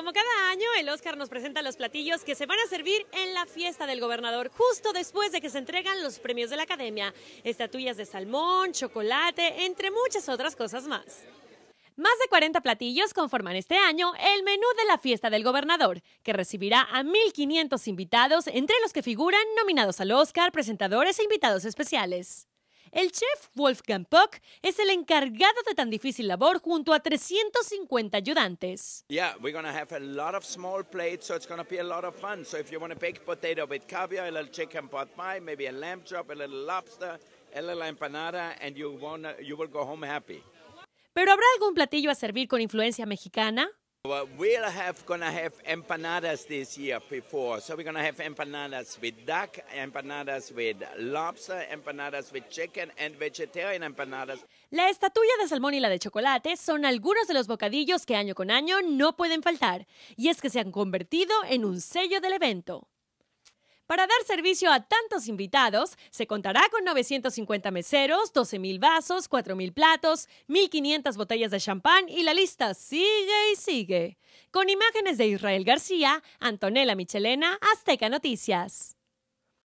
Como cada año, el Oscar nos presenta los platillos que se van a servir en la fiesta del gobernador, justo después de que se entregan los premios de la academia. Estatuillas de salmón, chocolate, entre muchas otras cosas más. Más de 40 platillos conforman este año el menú de la fiesta del gobernador, que recibirá a 1.500 invitados, entre los que figuran nominados al Oscar, presentadores e invitados especiales. El chef Wolfgang Puck es el encargado de tan difícil labor junto a 350 ayudantes. Yeah, we're gonna have a lot of small plates, so it's gonna be a lot of fun. So if you want a baked potato with caviar, a little chicken pot pie, maybe a lamb chop, a little lobster, a little empanada, and you, wanna, you will go home happy. ¿Pero habrá algún platillo a servir con influencia mexicana? We'll have gonna have empanadas this year before. So we're gonna have empanadas with duck, empanadas with lobster, empanadas with chicken and vegetarian empanadas. La estatuilla de salmón y la de chocolate son algunos de los bocadillos que año con año no pueden faltar, y es que se han convertido en un sello del evento. Para dar servicio a tantos invitados, se contará con 950 meseros, 12.000 vasos, 4.000 platos, 1.500 botellas de champán y la lista sigue y sigue. Con imágenes de Israel García, Antonella Michelena, Azteca Noticias.